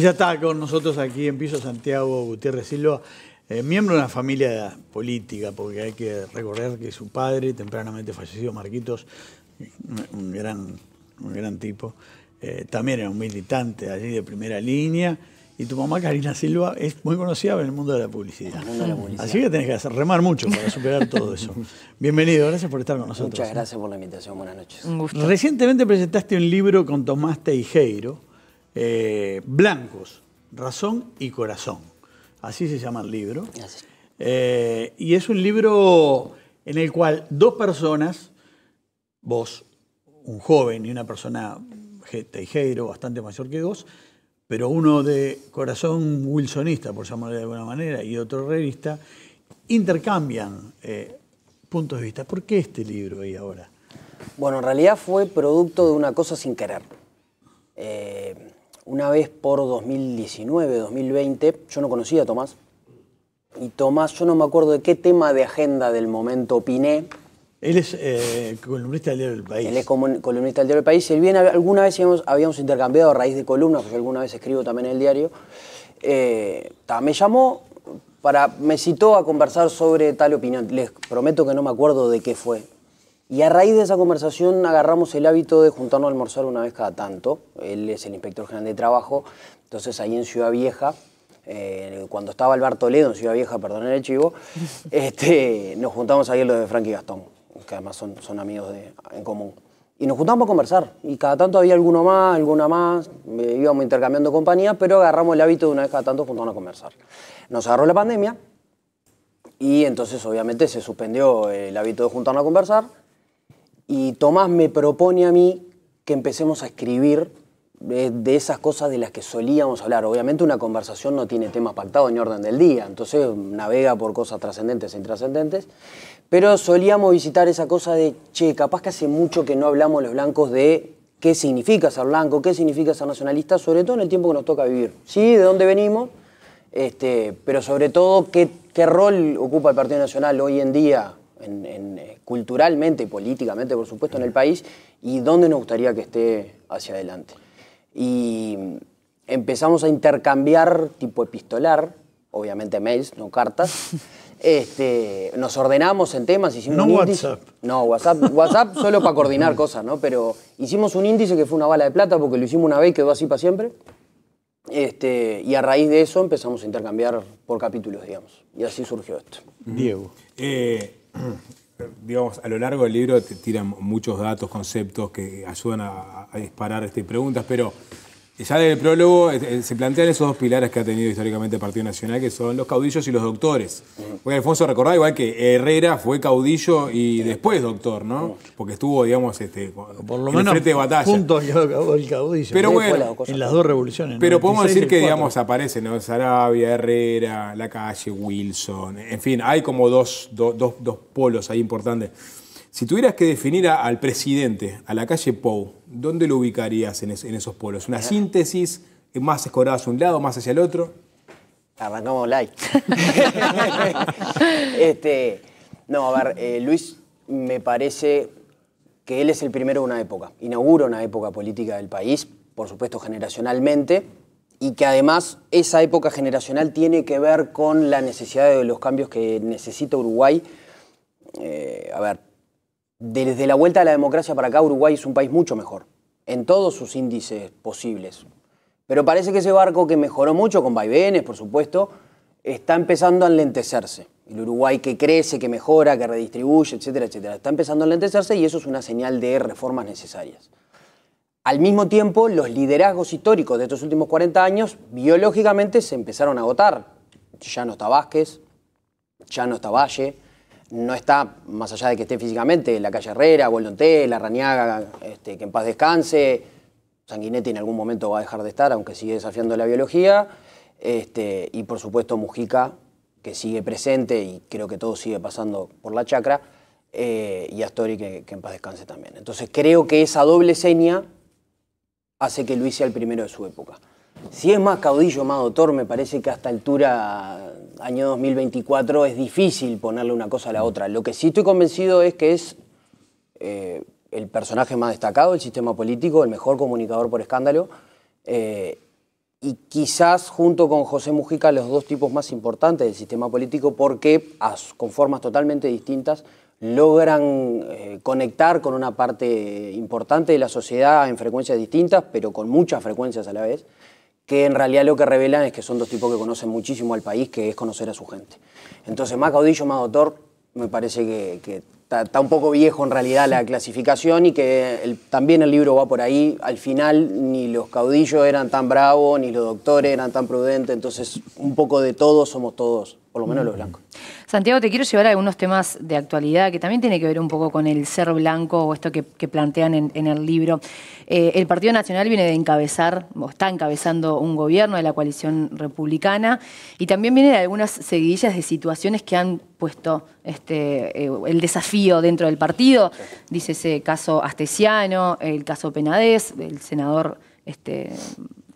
Y ya está con nosotros aquí en piso Santiago Gutiérrez Silva, eh, miembro de una familia política, porque hay que recordar que su padre, tempranamente fallecido, Marquitos, un gran, un gran tipo, eh, también era un militante allí de primera línea. Y tu mamá, Karina Silva, es muy conocida en el mundo de la publicidad. Así que tenés que remar mucho para superar todo eso. Bienvenido, gracias por estar con nosotros. Muchas gracias por la invitación, buenas noches. Recientemente presentaste un libro con Tomás Teijeiro, eh, blancos, Razón y Corazón. Así se llama el libro. Eh, y es un libro en el cual dos personas, vos, un joven y una persona teijero, bastante mayor que vos, pero uno de corazón wilsonista, por llamarlo de alguna manera, y otro realista, intercambian eh, puntos de vista. ¿Por qué este libro ahí ahora? Bueno, en realidad fue producto de una cosa sin querer una vez por 2019, 2020, yo no conocía a Tomás. Y Tomás, yo no me acuerdo de qué tema de agenda del momento opiné. Él es eh, columnista del Diario del País. Él es columnista del Diario del País. Él bien, alguna vez habíamos, intercambiado a raíz de columnas, porque yo alguna vez escribo también en el diario. Eh, me llamó, para, me citó a conversar sobre tal opinión. Les prometo que no me acuerdo de qué fue. Y a raíz de esa conversación agarramos el hábito de juntarnos a almorzar una vez cada tanto. Él es el inspector general de trabajo, entonces ahí en Ciudad Vieja, eh, cuando estaba Alberto Ledo, Toledo en Ciudad Vieja, perdón el chivo, este, nos juntamos ahí los de Frank y Gastón, que además son, son amigos de, en común. Y nos juntamos a conversar, y cada tanto había alguno más, alguna más, eh, íbamos intercambiando compañía, pero agarramos el hábito de una vez cada tanto juntarnos a conversar. Nos agarró la pandemia, y entonces obviamente se suspendió el hábito de juntarnos a conversar, y Tomás me propone a mí que empecemos a escribir eh, de, esas cosas de las que solíamos hablar. Obviamente una conversación no tiene temas pactados ni orden del día, entonces navega por cosas trascendentes e intrascendentes, pero solíamos visitar esa cosa de, che, capaz que hace mucho que no hablamos los blancos de qué significa ser blanco, qué significa ser nacionalista, sobre todo en el tiempo que nos toca vivir. Sí, de dónde venimos, este, pero sobre todo qué rol ocupa el Partido Nacional hoy en día en, eh, culturalmente y políticamente, por supuesto, en el país y dónde nos gustaría que esté hacia adelante. Y mm, empezamos a intercambiar tipo epistolar, obviamente mails, no cartas. Este, nos ordenamos en temas, hicimos no WhatsApp. No, WhatsApp, WhatsApp solo para coordinar cosas, ¿no? Pero hicimos un índice que fue una bala de plata porque lo hicimos una vez y quedó así para siempre. Este, y a raíz de eso empezamos a intercambiar por capítulos, digamos. Y así surgió esto. Diego. Eh, digamos, a lo largo del libro te tiran muchos datos, conceptos que ayudan a, disparar este, preguntas, pero ya el prólogo este, eh, se plantean esos dos pilares que ha tenido históricamente el Partido Nacional, que son los caudillos y los doctores. Porque Alfonso recordá igual que Herrera fue caudillo y después doctor, ¿no? Porque estuvo, digamos, este, por en menos frente de batalla. Juntos el caudillo. Pero bueno, en las dos revoluciones. Pero podemos decir que, digamos, aparecen ¿no? Sarabia, Herrera, La Calle, Wilson. En fin, hay como dos polos ahí importantes. Si tuvieras que definir al presidente, a la calle Pou, ¿dónde lo ubicarías en, esos polos? ¿Una síntesis? ¿Más escorado hacia un lado, más hacia el otro? Arrancamos light. este, no, a ver, eh, Luis me parece que él es el primero de una época. Inaugura una época política del país, por supuesto generacionalmente, y que además esa época generacional tiene que ver con la necesidad de los cambios que necesita Uruguay. Eh, a ver, desde la vuelta de la democracia para acá, Uruguay es un país mucho mejor, en todos sus índices posibles. Pero parece que ese barco que mejoró mucho, con vaivenes, por supuesto, está empezando a enlentecerse. El Uruguay que crece, que mejora, que redistribuye, etcétera, etcétera, está empezando a enlentecerse y eso es una señal de reformas necesarias. Al mismo tiempo, los liderazgos históricos de estos últimos 40 años biológicamente se empezaron a agotar. Ya no está Vázquez, ya no está Valle, no está, más allá de que esté físicamente, la calle Herrera, Weldon la Raniaga, este, que en paz descanse. Sanguinetti en algún momento va a dejar de estar, aunque sigue desafiando la biología. Este, y por supuesto Mujica, que sigue presente y creo que todo sigue pasando por la chacra. Eh, y Astori, que, que en paz descanse también. Entonces creo que esa doble seña hace que Luis sea el primero de su época. Si es más caudillo, más doctor, me parece que hasta altura, año 2024, es difícil ponerle una cosa a la otra. Lo que sí estoy convencido es que es eh, el personaje más destacado del sistema político, el mejor comunicador por escándalo, eh, y quizás junto con José Mujica los dos tipos más importantes del sistema político porque con formas totalmente distintas logran eh, conectar con una parte importante de la sociedad en frecuencias distintas, pero con muchas frecuencias a la vez que en realidad lo que revelan es que son dos tipos que conocen muchísimo al país, que es conocer a su gente. Entonces, más caudillo, más doctor, me parece que, está un poco viejo en realidad la clasificación y que también el libro va por ahí. Al final, ni los caudillos eran tan bravos, ni los doctores eran tan prudentes, entonces un poco de todos somos todos por lo menos los blancos. Santiago, te quiero llevar a algunos temas de actualidad que también tiene que ver un poco con el ser blanco o esto que, plantean en, el libro. Eh, el Partido Nacional viene de encabezar, o está encabezando un gobierno de la coalición republicana, y también viene de algunas seguidillas de situaciones que han puesto este, eh, el desafío dentro del partido. Dice ese caso Astesiano, el caso Penades, el senador este,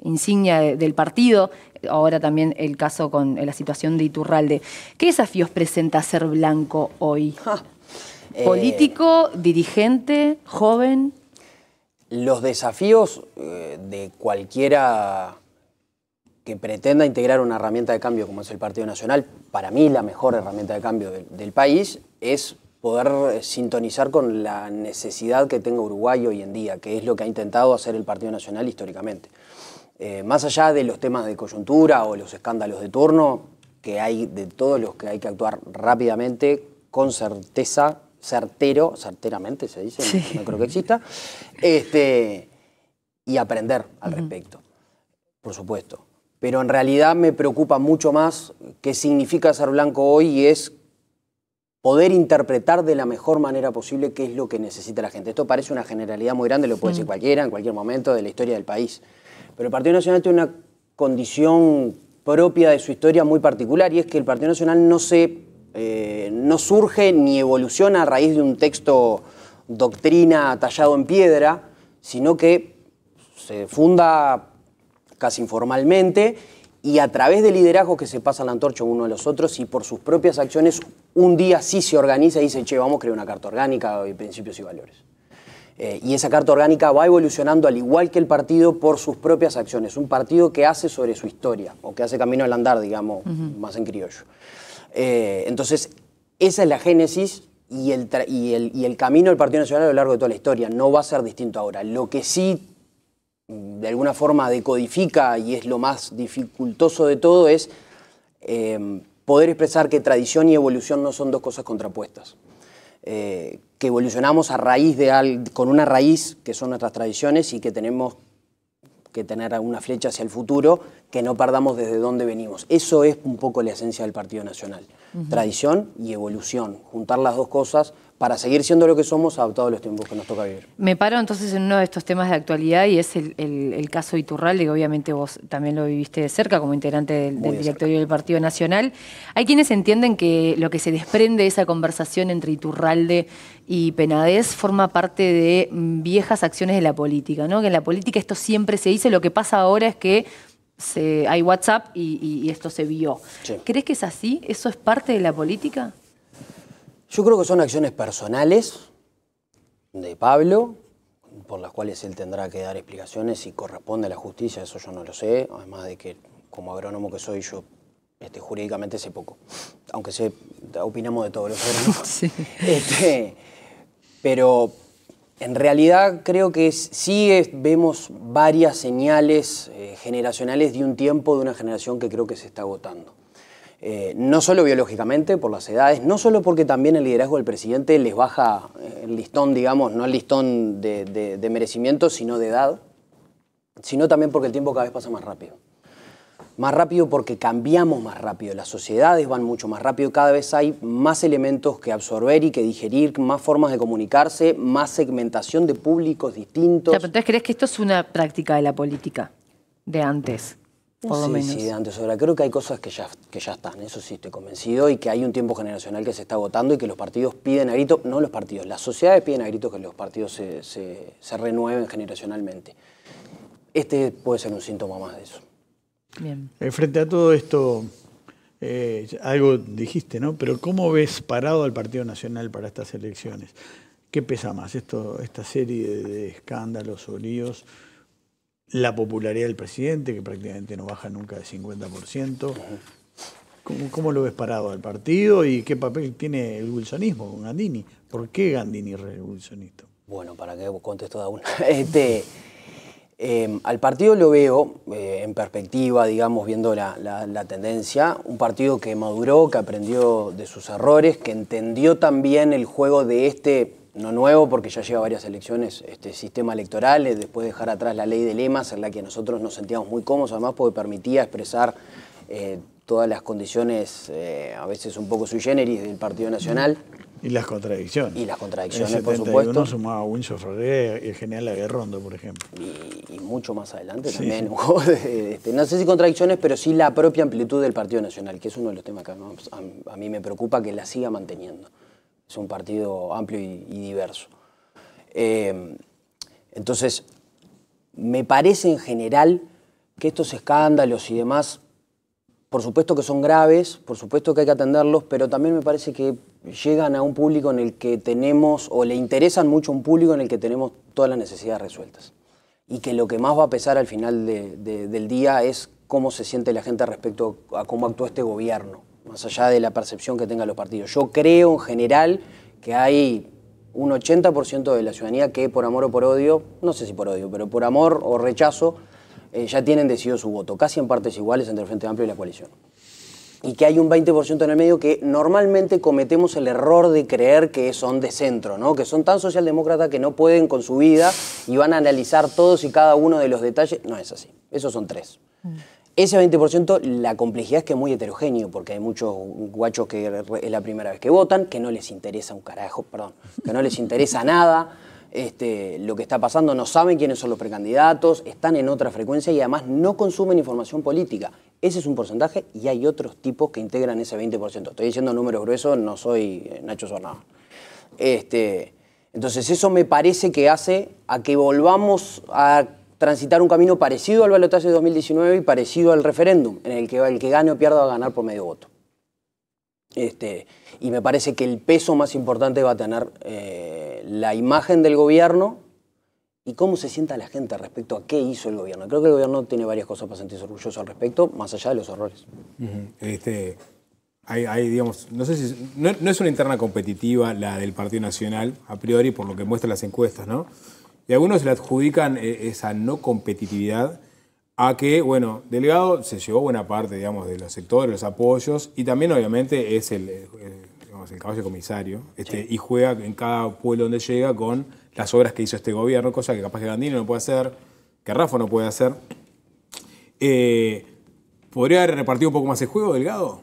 insignia del partido, ahora también el caso con eh, la situación de Iturralde. ¿Qué desafíos presenta ser blanco hoy? Ah, eh, ¿Político, dirigente, joven? Los desafíos eh, de cualquiera que pretenda integrar una herramienta de cambio como es el Partido Nacional, para mí la mejor herramienta de cambio del, del país, es poder sintonizar con la necesidad que tenga Uruguay hoy en día, que es lo que ha intentado hacer el Partido Nacional históricamente. Eh, más allá de los temas de coyuntura o los escándalos de turno, que hay de todos los que hay que actuar rápidamente, con certeza, certero, certeramente se dice, no, creo que exista, este, y aprender al respecto, por supuesto. Pero en realidad me preocupa mucho más qué significa ser blanco hoy y es poder interpretar de la mejor manera posible qué es lo que necesita la gente. Esto parece una generalidad muy grande, lo puede decir cualquiera en cualquier momento de la historia del país. Pero el Partido Nacional tiene una condición propia de su historia muy particular y es que el Partido Nacional no se eh, no surge ni evoluciona a raíz de un texto doctrina tallado en piedra, sino que se funda casi informalmente y a través de liderazgo que se pasa la antorcha uno a los otros y por sus propias acciones un día sí se organiza y dice, che, vamos a crear una carta orgánica y principios y valores. Eh, y esa carta orgánica va evolucionando al igual que el partido por sus propias acciones. Un partido que hace sobre su historia o que hace camino al andar, digamos, más en criollo. Eh, entonces, esa es la génesis y el, camino del Partido Nacional a lo largo de toda la historia. No va a ser distinto ahora. Lo que sí, mm, de alguna forma, decodifica y es lo más dificultoso de todo es eh, poder expresar que tradición y evolución no son dos cosas contrapuestas. Eh, que evolucionamos a raíz de con una raíz que son nuestras tradiciones y que tenemos que tener una flecha hacia el futuro, que no perdamos desde dónde venimos. Eso es un poco la esencia del Partido Nacional. Tradición y evolución, juntar las dos cosas para seguir siendo lo que somos adaptados a los tiempos que nos toca vivir. Me paro entonces en uno de estos temas de actualidad y es el, caso Iturralde, que obviamente vos también lo viviste de cerca como integrante del, directorio del Partido Nacional. Hay quienes entienden que lo que se desprende de esa conversación entre Iturralde y Penades forma parte de mm, viejas acciones de la política, ¿no? Que en la política esto siempre se dice, lo que pasa ahora es que hay WhatsApp y, esto se vio. ¿Crees que es así? ¿Eso es parte de la política? Yo creo que son acciones personales de Pablo, por las cuales él tendrá que dar explicaciones si corresponde a la justicia, eso yo no lo sé, además de que como agrónomo que soy yo este, jurídicamente sé poco, aunque sé, opinamos de todos los agrónomos. pero en realidad creo que sí vemos varias señales eh, generacionales de un tiempo, de una generación que creo que se está agotando. Eh, no solo biológicamente, por las edades, no solo porque también el liderazgo del presidente les baja eh, el listón, digamos, no el listón de, merecimiento, sino de edad, sino también porque el tiempo cada vez pasa más rápido. Más rápido porque cambiamos más rápido, las sociedades van mucho más rápido, cada vez hay más elementos que absorber y que digerir, más formas de comunicarse, más segmentación de públicos distintos. ¿crees que esto es una práctica de la política de antes? sí, ahora. Creo que hay cosas que ya, que ya están, eso sí, estoy convencido, y que hay un tiempo generacional que se está agotando y que los partidos piden a grito, no los partidos, las sociedades piden a grito que los partidos se, se, renueven generacionalmente. Este puede ser un síntoma más de eso. Bien. Eh, frente a todo esto, eh, algo dijiste, ¿no? Pero ¿cómo ves parado al Partido Nacional para estas elecciones? ¿Qué pesa más, esto, esta serie de, escándalos o líos? la popularidad del presidente, que prácticamente no baja nunca del 50%. ¿Cómo, lo ves parado al partido y qué papel tiene el wilsonismo con Gandini? ¿Por qué Gandini es Bueno, para que contesto a una. Este, em, al partido lo veo eh, en perspectiva, digamos, viendo la, tendencia. Un partido que maduró, que aprendió de sus errores, que entendió también el juego de este no nuevo porque ya lleva varias elecciones, este sistema electoral, después dejar atrás la ley de lemas en la que nosotros nos sentíamos muy cómodos, además porque permitía expresar eh, todas las condiciones, eh, a veces un poco sui generis, del Partido Nacional. Y las contradicciones. Y las contradicciones, el por Winsor y el general por ejemplo. Y, mucho más adelante también este, no sé si contradicciones, pero sí la propia amplitud del Partido Nacional, que es uno de los temas que a mí me preocupa que la siga manteniendo es un partido amplio y, diverso. Em, entonces, me parece en general que estos escándalos y demás, por supuesto que son graves, por supuesto que hay que atenderlos, pero también me parece que llegan a un público en el que tenemos, o le interesan mucho un público en el que tenemos todas las necesidades resueltas. Y que lo que más va a pesar al final del día es cómo se siente la gente respecto a cómo actuó este gobierno más allá de la percepción que tengan los partidos. Yo creo en general que hay un 80% de la ciudadanía que por amor o por odio, no sé si por odio, pero por amor o rechazo, eh, ya tienen decidido su voto, casi en partes iguales entre el Frente Amplio y la coalición. Y que hay un 20% en el medio que normalmente cometemos el error de creer que son de centro, ¿no? que son tan socialdemócratas que no pueden con su vida y van a analizar todos y cada uno de los detalles. No es así, esos son tres. Mm. Ese 20%, la complejidad es que es muy heterogéneo, porque hay muchos guachos que es la primera vez que votan, que no les interesa un carajo, perdón, que no les interesa nada este, lo que está pasando, no saben quiénes son los precandidatos, están en otra frecuencia y además no consumen información política. Ese es un porcentaje y hay otros tipos que integran ese 20%. Estoy diciendo números gruesos, no soy eh, Nacho Zornado. Este, entonces eso me parece que hace a que volvamos a transitar un camino parecido al balotaje de 2019 y parecido al referéndum, en el que el que gane o pierda va a ganar por medio voto. Este, y me parece que el peso más importante va a tener eh, la imagen del gobierno y cómo se sienta la gente respecto a qué hizo el gobierno. Creo que el gobierno tiene varias cosas para sentirse orgulloso al respecto, más allá de los errores. este, digamos, no, sé si, no es una interna competitiva la del Partido Nacional, a priori, por lo que muestran las encuestas, ¿no? Y algunos le adjudican eh, esa no competitividad a que, bueno, Delgado se llevó buena parte, digamos, de los sectores, los apoyos, y también obviamente es el, eh, digamos, el caballo comisario, este, y juega en cada pueblo donde llega con las obras que hizo este gobierno, cosa que capaz que Gandini no puede hacer, que Rafa no puede hacer. Eh, ¿Podría haber repartido un poco más el juego, Delgado?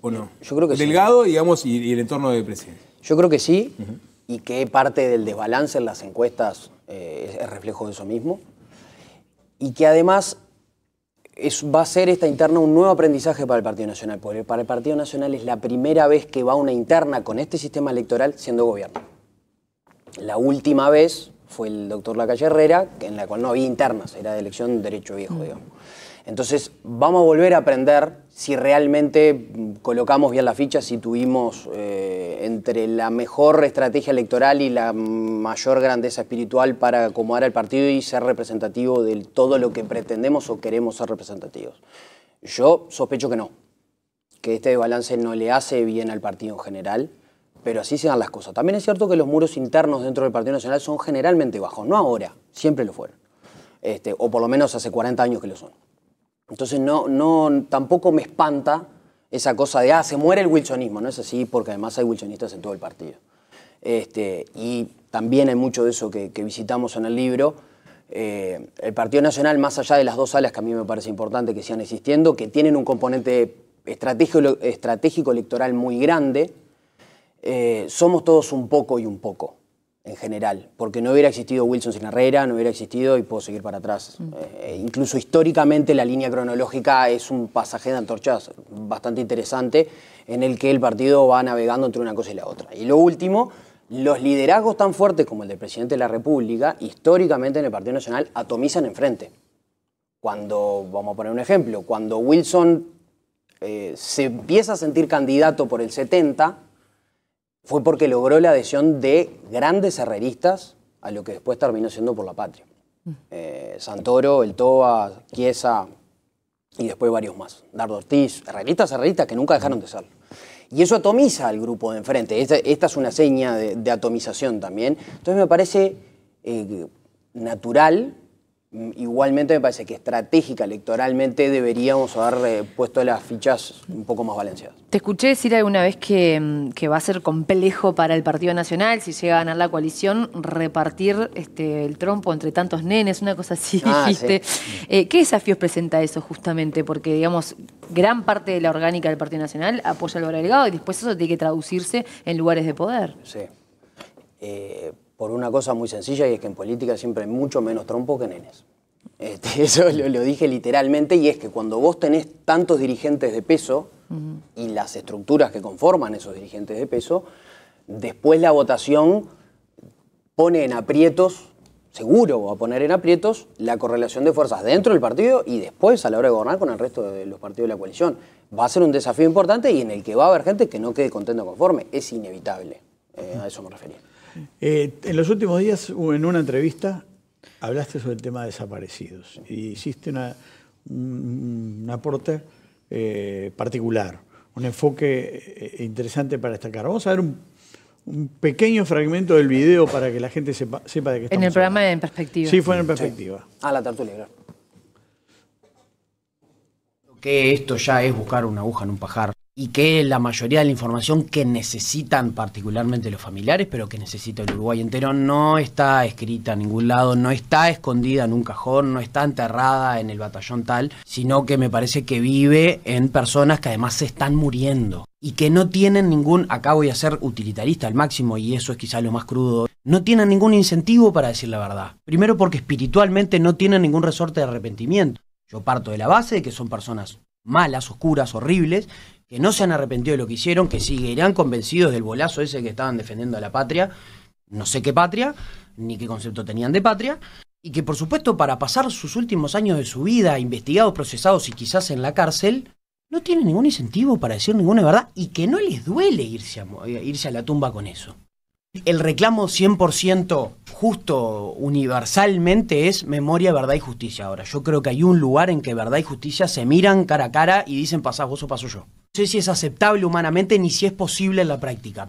¿O no? Yo creo que Delgado, digamos, y, el entorno de presidente. Yo creo que sí, y que parte del desbalance en las encuestas eh, es reflejo de eso mismo, y que además es, va a ser esta interna un nuevo aprendizaje para el Partido Nacional, porque para el Partido Nacional es la primera vez que va una interna con este sistema electoral siendo gobierno. La última vez fue el doctor Lacalle Herrera, en la cual no había internas, era de elección derecho viejo, mm. digamos. Entonces vamos a volver a aprender si realmente mm, colocamos bien la ficha, si tuvimos eh, entre la mejor estrategia electoral y la mayor grandeza espiritual para acomodar al partido y ser representativo de todo lo que pretendemos o queremos ser representativos. Yo sospecho que no, que este balance no le hace bien al partido en general, pero así se dan las cosas. También es cierto que los muros internos dentro del Partido Nacional son generalmente bajos, no ahora, siempre lo fueron, este, o por lo menos hace 40 años que lo son. Entonces no, no, tampoco me espanta esa cosa de, ah, se muere el wilsonismo, no es así, porque además hay wilsonistas en todo el partido. Este, y también hay mucho de eso que, visitamos en el libro. Eh, el Partido Nacional, más allá de las dos alas que a mí me parece importante que sigan existiendo, que tienen un componente estratégico, electoral muy grande, eh, somos todos un poco y un poco en general, porque no hubiera existido Wilson sin Herrera, no hubiera existido y puedo seguir para atrás. Mm. Eh, eh, incluso históricamente la línea cronológica es un pasaje de antorchas bastante interesante en el que el partido va navegando entre una cosa y la otra. Y lo último, los liderazgos tan fuertes como el del presidente de la República, históricamente en el Partido Nacional, atomizan enfrente. Cuando, vamos a poner un ejemplo, cuando Wilson eh, se empieza a sentir candidato por el 70, fue porque logró la adhesión de grandes herreristas a lo que después terminó siendo por la patria. Mm. Eh, Santoro, El Toba, Chiesa y después varios más. Dardo Ortiz, herreristas, herreristas que nunca dejaron de serlo. Y eso atomiza al grupo de enfrente. Esta, es una seña de, atomización también. Entonces me parece eh, natural igualmente me parece que estratégica, electoralmente, deberíamos haber eh, puesto las fichas un poco más balanceadas. Te escuché decir alguna vez mm, que, va a ser complejo para el Partido Nacional, si llega a ganar la coalición, repartir este, el trompo entre tantos nenes, una cosa así. dijiste. Ah, eh, ¿Qué desafíos presenta eso justamente? Porque, digamos, gran parte de la orgánica del Partido Nacional apoya al Delgado y después eso tiene que traducirse en lugares de poder. Sí. Eh, por una cosa muy sencilla y es que en política siempre hay mucho menos trompos que nenes. Este, eso lo, dije literalmente y es que cuando vos tenés tantos dirigentes de peso y las estructuras que conforman esos dirigentes de peso, después la votación pone en aprietos, seguro va a poner en aprietos, la correlación de fuerzas dentro del partido y después a la hora de gobernar con el resto de los partidos de la coalición. Va a ser un desafío importante y en el que va a haber gente que no quede contenta conforme. Es inevitable. Eh, a eso me refería. Eh, en los últimos días, en una entrevista, hablaste sobre el tema de desaparecidos y hiciste una, un, aporte eh, particular, un enfoque eh, interesante para destacar. Vamos a ver un, pequeño fragmento del video para que la gente sepa, de qué estamos En el programa de En Perspectiva. Sí, fue en Perspectiva. A ah, la tertulia. Que esto ya es buscar una aguja en un pajar y que la mayoría de la información que necesitan particularmente los familiares, pero que necesita el Uruguay entero, no está escrita en ningún lado, no está escondida en un cajón, no está enterrada en el batallón tal, sino que me parece que vive en personas que además se están muriendo y que no tienen ningún, acá voy a ser utilitarista al máximo y eso es quizá lo más crudo, no tienen ningún incentivo para decir la verdad. Primero porque espiritualmente no tienen ningún resorte de arrepentimiento. Yo parto de la base de que son personas malas, oscuras, horribles, que no se han arrepentido de lo que hicieron, que seguirán convencidos del bolazo ese que estaban defendiendo a la patria, no sé qué patria, ni qué concepto tenían de patria, y que por supuesto para pasar sus últimos años de su vida investigados, procesados y quizás en la cárcel, no tienen ningún incentivo para decir ninguna verdad y que no les duele irse a, eh, irse a la tumba con eso. El reclamo 100% justo universalmente es memoria, verdad y justicia. Ahora, yo creo que hay un lugar en que verdad y justicia se miran cara a cara y dicen pasás vos o paso yo sé si es aceptable humanamente ni si es posible en la práctica.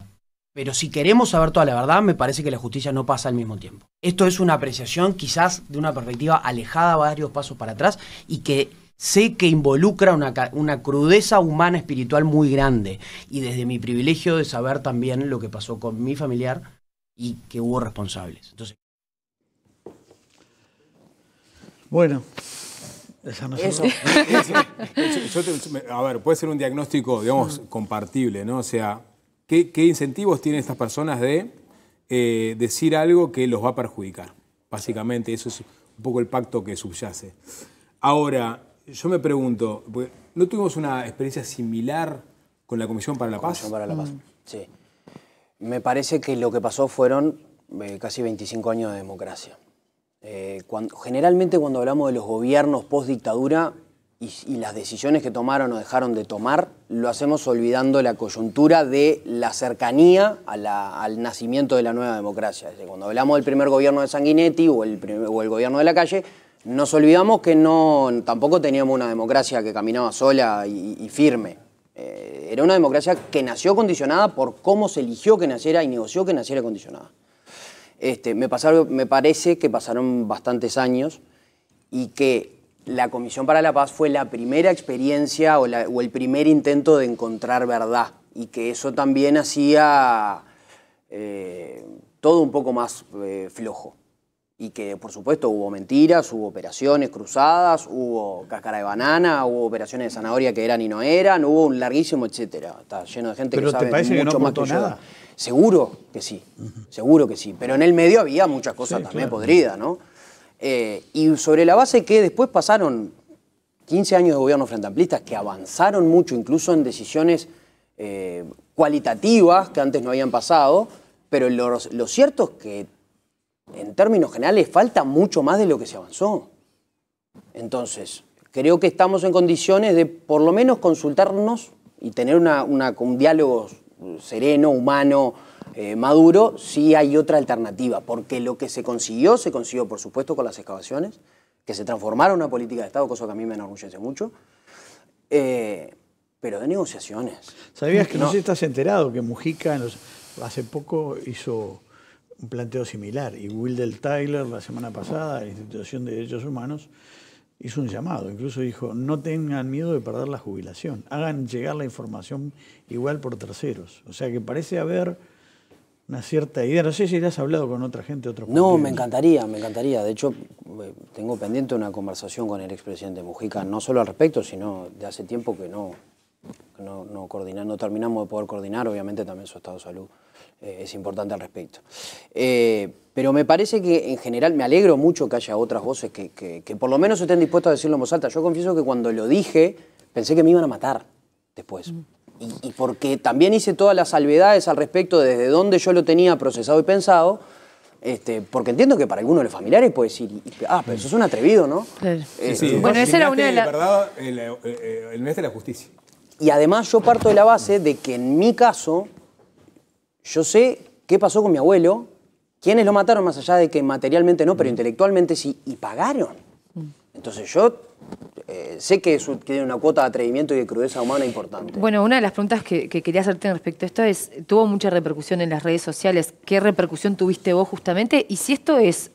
Pero si queremos saber toda la verdad, me parece que la justicia no pasa al mismo tiempo. Esto es una apreciación quizás de una perspectiva alejada varios pasos para atrás y que sé que involucra una, una crudeza humana espiritual muy grande. Y desde mi privilegio de saber también lo que pasó con mi familiar y que hubo responsables. Entonces... Bueno, a ver, puede ser un diagnóstico, digamos, mm. compartible, ¿no? O sea, ¿qué, incentivos tienen estas personas de eh, decir algo que los va a perjudicar? Básicamente, eso es un poco el pacto que subyace. Ahora, yo me pregunto, ¿no tuvimos una experiencia similar con la Comisión para la Paz? para la mm. sí. Me parece que lo que pasó fueron eh, casi 25 años de democracia. Eh, generalmente cuando hablamos de los gobiernos post-dictadura y, las decisiones que tomaron o dejaron de tomar, lo hacemos olvidando la coyuntura de la cercanía al nacimiento de la nueva democracia. cuando hablamos del primer gobierno de Sanguinetti o el, gobierno de la calle, nos olvidamos que no, tampoco teníamos una democracia que caminaba sola y, firme. Eh, era una democracia que nació condicionada por cómo se eligió que naciera y negoció que naciera condicionada. Este, me, parece que pasaron bastantes años y que la Comisión para la Paz fue la primera experiencia o, el primer intento de encontrar verdad y que eso también hacía eh, todo un poco más eh, flojo. Y que, por supuesto, hubo mentiras, hubo operaciones cruzadas, hubo cáscara de banana, hubo operaciones de zanahoria que eran y no eran, hubo un larguísimo etcétera. Está lleno de gente que sabe no más que nada? Seguro que sí, seguro que sí. Pero en el medio había muchas cosas también podridas, ¿no? Eh, y sobre la base que después pasaron 15 años de gobierno frente amplistas que avanzaron mucho, incluso en decisiones eh, cualitativas que antes no habían pasado, pero lo, cierto es que en términos generales falta mucho más de lo que se avanzó. Entonces, creo que estamos en condiciones de por lo menos consultarnos y tener una, una, un diálogo sereno, humano, eh, maduro, sí hay otra alternativa, porque lo que se consiguió, se consiguió por supuesto con las excavaciones, que se transformaron en una política de Estado, cosa que a mí me enorgullece mucho, eh, pero de negociaciones. ¿Sabías que no, sé si estás enterado que Mujica hace poco hizo un planteo similar y Del Tyler la semana pasada, la Institución de Derechos Humanos, hizo un llamado, incluso dijo, no tengan miedo de perder la jubilación, hagan llegar la información igual por terceros. O sea que parece haber una cierta idea. No sé si has hablado con otra gente, otro. No, me encantaría, me encantaría. De hecho, eh, tengo pendiente una conversación con el expresidente Mujica, no solo al respecto, sino de hace tiempo que no, no, no terminamos de poder coordinar, obviamente también su estado de salud eh, es importante al respecto. Eh, pero me parece que en general me alegro mucho que haya otras voces que, por lo menos estén dispuestas a decirlo en voz alta. Yo confieso que cuando lo dije pensé que me iban a matar después. Mm. Y, porque también hice todas las salvedades al respecto desde donde yo lo tenía procesado y pensado, este, porque entiendo que para algunos de los familiares puede decir, ah, pero eso es un atrevido, ¿no? Eh, bueno, esa era una de las... El, el mes de la justicia. Y además yo parto de la base de que en mi caso, yo sé qué pasó con mi abuelo, quiénes lo mataron, más allá de que materialmente no, pero intelectualmente sí, y pagaron. Mm. Entonces yo eh, sé que eso tiene una cuota de atrevimiento y de crudeza humana importante. Bueno, una de las preguntas que, quería hacerte respecto a esto es, tuvo mucha repercusión en las redes sociales, ¿qué repercusión tuviste vos justamente? Y si esto es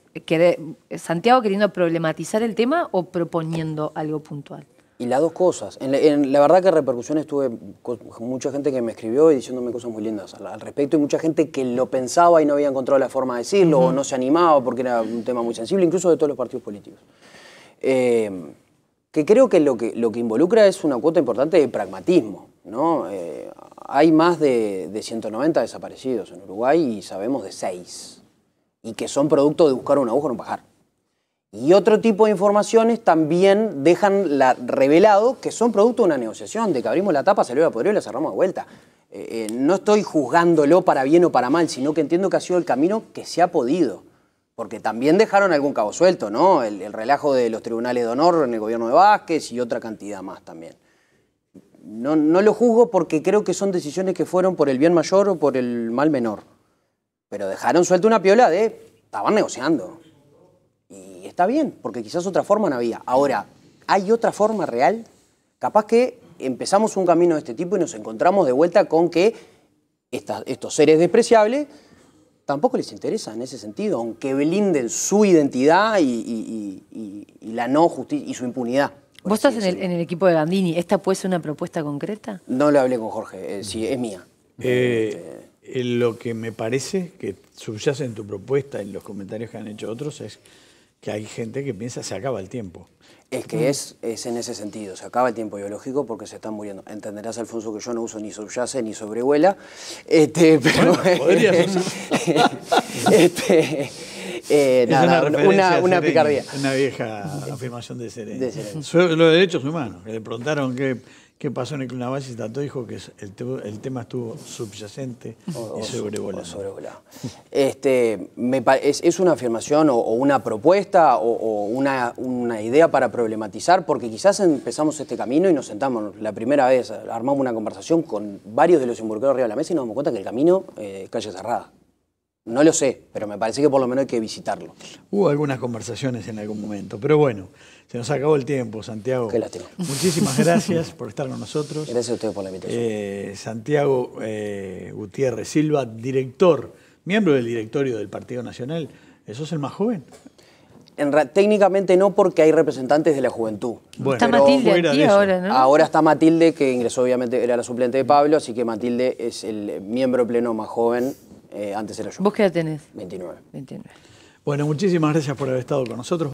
Santiago queriendo problematizar el tema o proponiendo algo puntual. Y las dos cosas. la, verdad que repercusiones tuve mucha gente que me escribió y diciéndome cosas muy lindas al, respecto y mucha gente que lo pensaba y no había encontrado la forma de decirlo o no se animaba porque era un tema muy sensible, incluso de todos los partidos políticos. Eh, que creo que lo, que lo que involucra es una cuota importante de pragmatismo. ¿no? Eh, hay más de, de 190 desaparecidos en Uruguay y sabemos de 6 y que son producto de buscar un agujero en un pajar. Y otro tipo de informaciones también dejan la, revelado que son producto de una negociación, de que abrimos la tapa, salió a poder y la cerramos de vuelta. Eh, eh, no estoy juzgándolo para bien o para mal, sino que entiendo que ha sido el camino que se ha podido. Porque también dejaron algún cabo suelto, ¿no? El, relajo de los tribunales de honor en el gobierno de Vázquez y otra cantidad más también. No, lo juzgo porque creo que son decisiones que fueron por el bien mayor o por el mal menor. Pero dejaron suelto una piola de... Estaban negociando está bien, porque quizás otra forma no había. Ahora, ¿hay otra forma real? Capaz que empezamos un camino de este tipo y nos encontramos de vuelta con que estos seres despreciables tampoco les interesa en ese sentido, aunque blinden su identidad y, la no justicia y su impunidad. ¿Vos estás en el, equipo de Gandini? ¿Esta puede ser una propuesta concreta? No lo hablé con Jorge, eh, sí, es mía. Eh, eh, lo que me parece que subyace en tu propuesta, en los comentarios que han hecho otros, es que hay gente que piensa se acaba el tiempo. Es que es, es en ese sentido, se acaba el tiempo biológico porque se están muriendo. Entenderás, Alfonso, que yo no uso ni subyace ni sobrevuela, este, pero... una, una, picardía. Una vieja afirmación de Serena. los derechos humanos, que le preguntaron que ¿Qué pasó en el Y tanto dijo que el, tema estuvo subyacente y sobrevolado. Este, es, una afirmación o, una propuesta o, una, idea para problematizar? Porque quizás empezamos este camino y nos sentamos la primera vez, armamos una conversación con varios de los involucrados arriba de la mesa y nos damos cuenta que el camino eh, es calle cerrada. No lo sé, pero me parece que por lo menos hay que visitarlo. Hubo algunas conversaciones en algún momento, pero bueno, se nos acabó el tiempo, Santiago. Qué lástima. Muchísimas gracias por estar con nosotros. Gracias a ustedes por la invitación. Eh, Santiago eh, Gutiérrez Silva, director, miembro del directorio del Partido Nacional. ¿Eso es el más joven? técnicamente no, porque hay representantes de la juventud. Bueno, está Matilde ahora, Ahora está Matilde, que ingresó obviamente, era la suplente de Pablo, así que Matilde es el miembro pleno más joven eh, antes era yo. ¿Vos qué edad tenés? 29. 29. Bueno, muchísimas gracias por haber estado con nosotros.